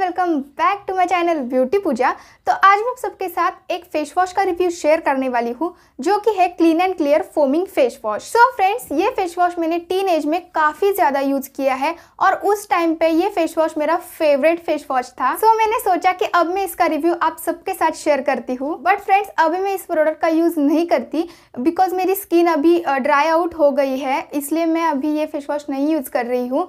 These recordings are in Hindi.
welcome back to my channel beauty Pooja तो आज मैं आप सबके साथ एक फेस वॉश का रिव्यू शेयर करने वाली हूँ जो कि है clean and clear foaming face wash so friends ये फेस वॉश मैंने टीन एज में काफ़ी ज़्यादा यूज़ किया है और उस टाइम पे ये फेस वॉश मेरा फेवरेट फेस वॉश था सो so, मैंने सोचा कि अब मैं इसका रिव्यू आप सबके साथ शेयर करती हूँ बट फ्रेंड्स अभी मैं इस प्रोडक्ट का यूज़ नहीं करती बिकॉज मेरी स्किन अभी ड्राई आउट हो गई है इसलिए मैं अभी ये फेस वॉश नहीं यूज़ कर रही हूँ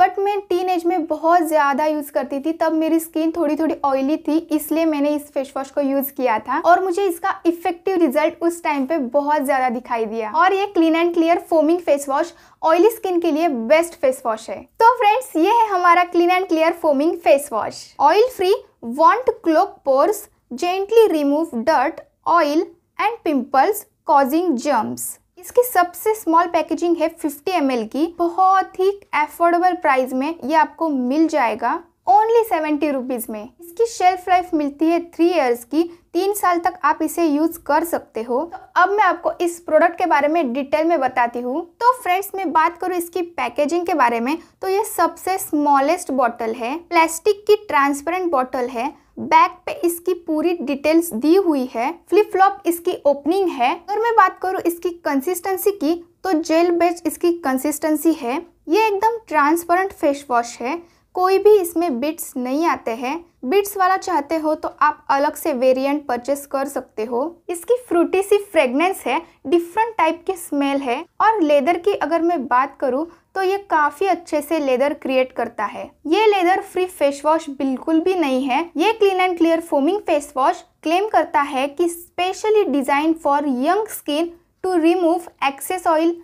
बट मैं टीन एज में बहुत ज़्यादा यूज़ करती थी थी तब मेरी स्किन थोड़ी थोड़ी ऑयली थी इसलिए मैंने इस फेस वॉश को यूज किया था और मुझे इसका इफेक्टिव रिजल्ट उस टाइम पे बहुत ज्यादा दिखाई दिया और ये clean and clear foaming face wash oily skin के लिए बेस्ट फेस वॉश है तो फ्रेंड्स ये है हमारा clean and clear foaming face wash oil free won't clog pores gently remove dirt oil and pimples causing germs इसकी सबसे स्मॉल पैकेजिंग है 50 ml की बहुत ही एफोर्डेबल प्राइस में ये आपको मिल जाएगा ओनली सेवेंटी रुपीज़ में इसकी शेल्फ लाइफ मिलती है थ्री इयर्स की तीन साल तक आप इसे यूज़ कर सकते हो तो अब मैं आपको इस प्रोडक्ट के बारे में डिटेल में बताती हूँ तो फ्रेंड्स मैं बात करूँ इसकी पैकेजिंग के बारे में तो ये सबसे स्मॉलेस्ट बॉटल है प्लास्टिक की ट्रांसपेरेंट बॉटल है बैक पे इसकी पूरी डिटेल्स दी हुई है फ्लिप फ्लॉप इसकी ओपनिंग है अगर मैं बात करूँ इसकी कंसिस्टेंसी की तो जेल बेस्ड इसकी कंसिस्टेंसी है ये एकदम ट्रांसपेरेंट फेस वॉश है कोई भी इसमें बिट्स नहीं आते हैं बिट्स वाला चाहते हो तो आप अलग से वेरिएंट परचेस कर सकते हो इसकी फ्रूटी सी फ्रेगनेंस है डिफरेंट टाइप की स्मेल है और लेदर की अगर मैं बात करूँ तो ये काफी अच्छे से लेदर क्रिएट करता है ये लेदर फ्री फेस वॉश बिल्कुल भी नहीं है ये clean and clear foaming face wash claim करता है कि specially design for young skin to remove excess oil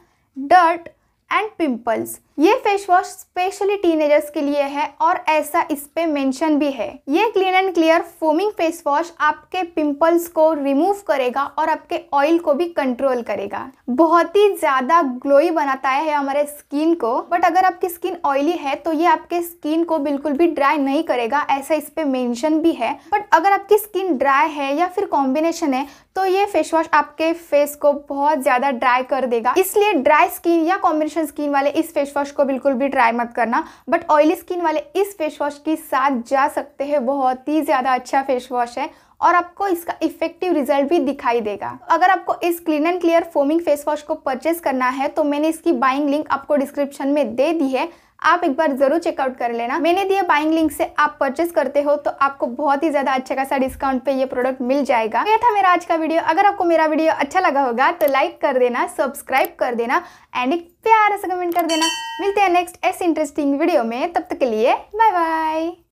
dirt and pimples ये फेस वॉश स्पेशली टीनेजर्स के लिए है और ऐसा इस पे मेंशन भी है ये clean and clear foaming face wash आपके पिंपल्स को रिमूव करेगा और आपके ऑयल को भी कंट्रोल करेगा बहुत ही ज्यादा ग्लोई बनाता है हमारे स्किन को बट अगर आपकी स्किन ऑयली है तो ये आपके स्किन को बिल्कुल भी ड्राई नहीं करेगा ऐसा इस पे मेंशन भी है बट अगर आपकी स्किन ड्राई है या फिर कॉम्बिनेशन है तो ये फेस वॉश आपके फेस को बहुत ज़्यादा ड्राई कर देगा इसलिए ड्राई स्किन या कॉम्बिनेशन स्किन वाले इस फेस वॉश को बिल्कुल भी ड्राई मत करना बट ऑयली स्किन वाले इस फेस वॉश के साथ जा सकते हैं बहुत ही ज़्यादा अच्छा फेस वॉश है और आपको इसका इफेक्टिव रिजल्ट भी दिखाई देगा अगर आपको इस clean and clear foaming face wash को परचेस करना है तो मैंने इसकी बाइंग लिंक आपको डिस्क्रिप्शन में दे दी है आप एक बार ज़रूर चेकआउट कर लेना मैंने दिए बाइंग लिंक से आप परचेस करते हो तो आपको बहुत ही ज़्यादा अच्छा खासा डिस्काउंट पे ये प्रोडक्ट मिल जाएगा यह था मेरा आज का वीडियो अगर आपको मेरा वीडियो अच्छा लगा होगा तो लाइक कर देना सब्सक्राइब कर देना एंड एक प्यार से कमेंट कर देना मिलते हैं नेक्स्ट ऐसे इंटरेस्टिंग वीडियो में तब तक के लिए बाय बाय